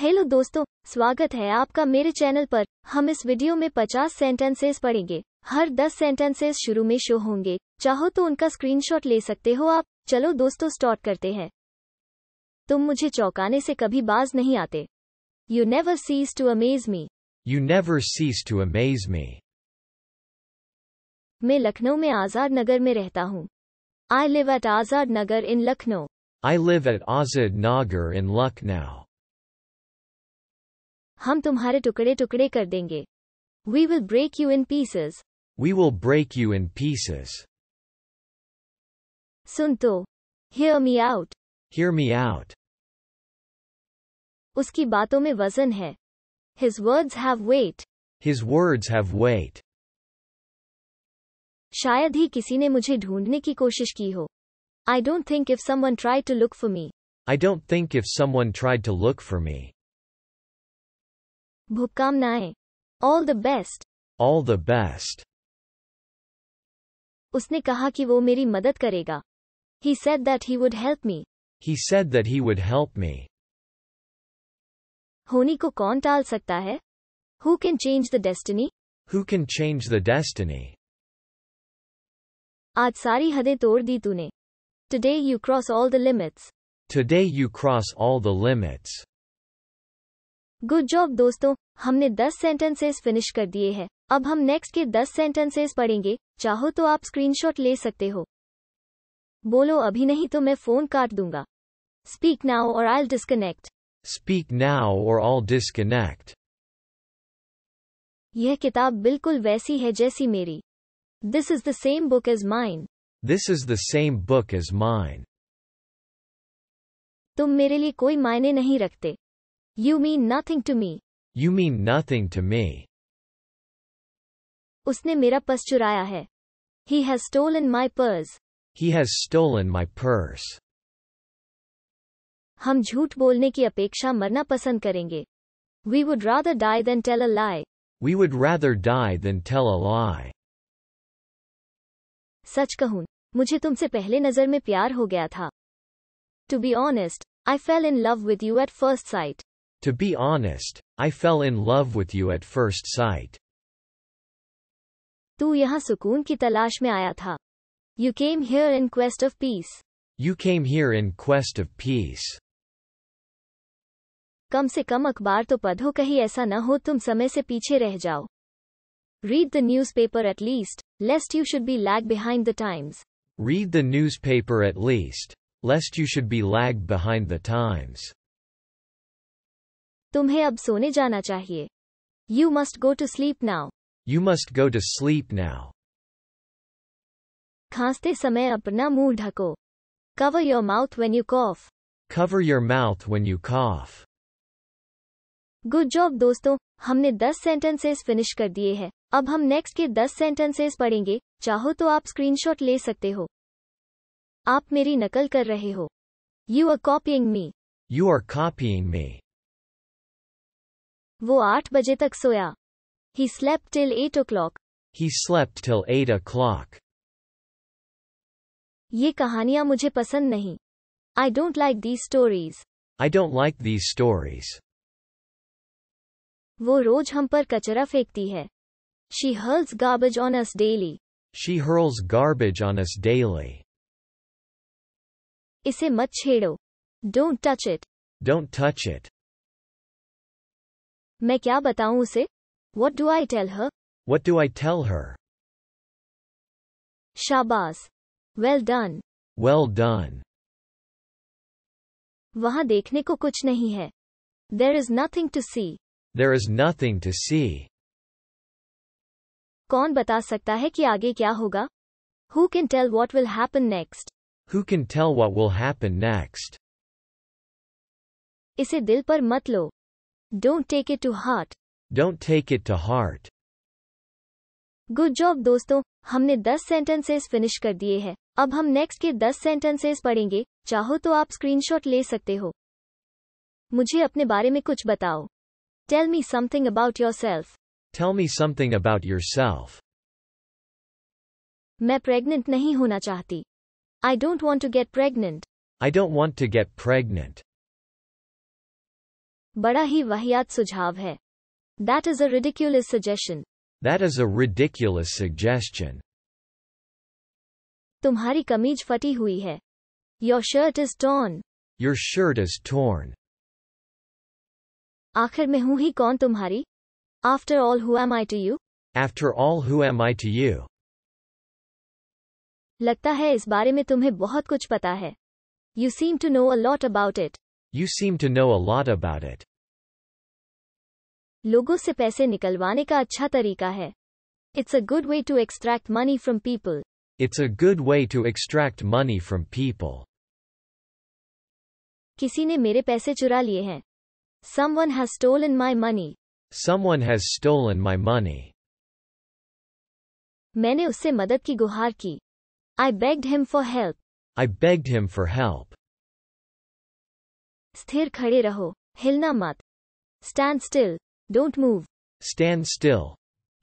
Hello दोस्तों स्वागत है आपका मेरे चैनल पर हम इस वीडियो में 50 सेंटेंसेस पढ़ेंगे हर 10 सेंटेंसेस शुरू में शो होंगे चाहो तो उनका स्क्रीनशॉट ले सकते हो आप चलो दोस्तों स्टार्ट करते हैं तुम मुझे चौंकाने से कभी बाज नहीं आते you never cease to amaze me you never cease to amaze me मैं लखनऊ में आजाद नगर में रहता हूँ I live at Azad Nagar in Lucknow I live at Azad Nagar in Lucknow We will break you in pieces. We will break you in pieces. सुन Hear me out. Hear me out. उसकी बातों में वजन है. His words have weight. His words have weight. शायद ही किसी ने मुझे ढूंढने की कोशिश की हो. I don't think if someone tried to look for me. I don't think if someone tried to look for me. Bhukamnae. All the best. All the best. उसने कहा कि वो मेरी मदद करेगा. He said that he would help me. He said that he would help me. होनी को कौन टाल सकता है? Who can change the destiny? Who can change the destiny? आज सारी हदें तोड़ दी तूने. Today you cross all the limits. Today you cross all the limits. Good job दोस्तों हमने 10 सेंटेंसेस फिनिश कर दिए हैं अब हम नेक्स्ट के 10 सेंटेंसेस पढ़ेंगे चाहो तो आप स्क्रीनशॉट ले सकते हो बोलो अभी नहीं तो मैं फोन काट दूंगा स्पीक नाउ और आई डिस्कनेक्ट स्पीक नाउ और आल डिस्कनेक्ट यह किताब बिल्कुल वैसी है जैसी मेरी this is the same book is mine this is the same book is mine तुम मेरे लिए कोई मायने नहीं रखते You mean nothing to me. You mean nothing to me. उसने मेरा पर्स चुराया है. He has stolen my purse. He has stolen my purse. हम झूठ बोलने की अपेक्षा मरना पसंद करेंगे. We would rather die than tell a lie. We would rather die than tell a lie. सच कहूँ, मुझे तुमसे पहले नजर में प्यार हो गया था. To be honest, I fell in love with you at first sight. To be honest, I fell in love with you at first sight. तू यहाँ सुकून की तलाश में आया था. You came here in quest of peace. You came here in quest of peace. कम से कम अखबार तो पढ़ो कहीं ऐसा न हो तुम समय से पीछे रह जाओ. Read the newspaper at least, lest you should be lag behind the times. Read the newspaper at least, lest you should be lagged behind the times. तुम्हें अब सोने जाना चाहिए you must go to sleep now you must go to sleep now खांसते समय अपना मुंह ढको cover your mouth when you cough cover your mouth when you cough good job दोस्तों हमने 10 सेंटेंसेस फिनिश कर दिए हैं अब हम नेक्स्ट के 10 सेंटेंसेस पढ़ेंगे चाहो तो आप स्क्रीनशॉट ले सकते हो आप मेरी नकल कर रहे हो you are copying me you are copying me वो आठ बजे तक सोया he slept till eight o'clock he slept till eight o'clock ये कहानियां मुझे पसंद नहीं I don't like these stories I don't like these stories वो रोज हम पर कचरा फेंकती है she hurls garbage on us daily she hurls garbage on us daily इसे मत छेड़ो don't touch it don't touch it मैं क्या बताऊं उसे what do I tell her what do I tell her शाबाश वेल डन वेल डन वहां देखने को कुछ नहीं है there is nothing to see there is nothing to see कौन बता सकता है कि आगे क्या होगा who can tell what will happen next who can tell what will happen next इसे दिल पर मत लो don't take it to heart don't take it to heart good job दोस्तों हमने दस सेंटेंसेस फिनिश कर दिए हैं अब हम नेक्स्ट के दस सेंटेंसेस पढ़ेंगे चाहो तो आप स्क्रीनशॉट ले सकते हो मुझे अपने बारे में कुछ बताओ tell me something about yourself tell me something about yourself मैं प्रेग्नेंट नहीं होना चाहती I don't want to get pregnant I don't want to get pregnant बड़ा ही वाहियात सुझाव है that is a ridiculous suggestion that is a ridiculous suggestion तुम्हारी कमीज फटी हुई है your shirt is torn your shirt is torn आखिर मैं हूं ही कौन तुम्हारी after all who am I to you after all who am I to you लगता है इस बारे में तुम्हें बहुत कुछ पता है you seem to know a lot about it You seem to know a lot about it. It's a good way to extract money from people. It's a good way to extract money from people. किसी ने मेरे पैसे चुरा लिए हैं. Someone has stolen my money. Someone has stolen my money. मैंने उससे मदद की गुहार की. I begged him for help. I begged him for help. स्थिर खड़े रहो हिलना मत stand still don't move stand still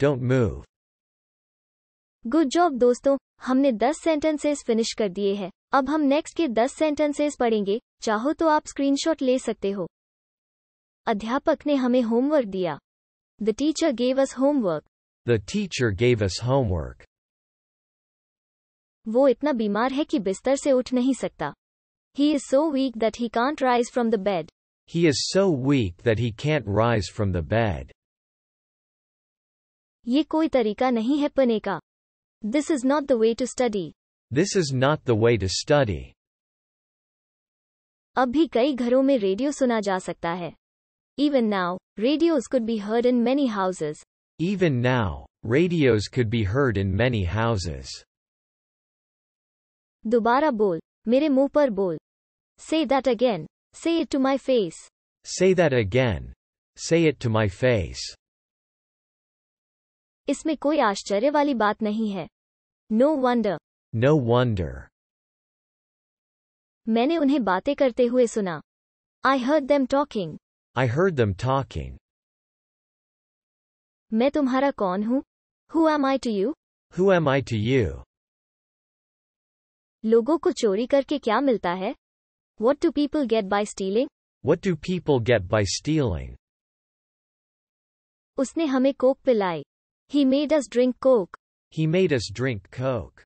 don't move good job दोस्तों हमने 10 सेंटेंसेस फिनिश कर दिए हैं अब हम नेक्स्ट के 10 सेंटेंसेस पढ़ेंगे चाहो तो आप स्क्रीनशॉट ले सकते हो अध्यापक ने हमें होमवर्क दिया the teacher gave us homework the teacher gave us homework वो इतना बीमार है कि बिस्तर से उठ नहीं सकता He is so weak that he can't rise from the bed. He is so weak that he can't rise from the bed. ये कोई तरीका नहीं है का. This is not the way to study. This is not the way to study. अब भी कई घरों में रेडियो सुना जा सकता है. Even now, radios could be heard in many houses. Even now, radios could be heard in many houses. दोबारा बोल, मेरे मुंह पर बोल. Say that again. Say it to my face. Say that again. Say it to my face. इसमें कोई आश्चर्य वाली बात नहीं है. No wonder. No wonder. मैंने उन्हें बातें करते हुए सुना. I heard them talking. I heard them talking. मैं तुम्हारा कौन हूँ? Who am I to you? Who am I to you? लोगों को चोरी करके क्या मिलता है? What do people get by stealing? What do people get by stealing? उसने हमें कोक पिलाई. He made us drink coke. He made us drink coke.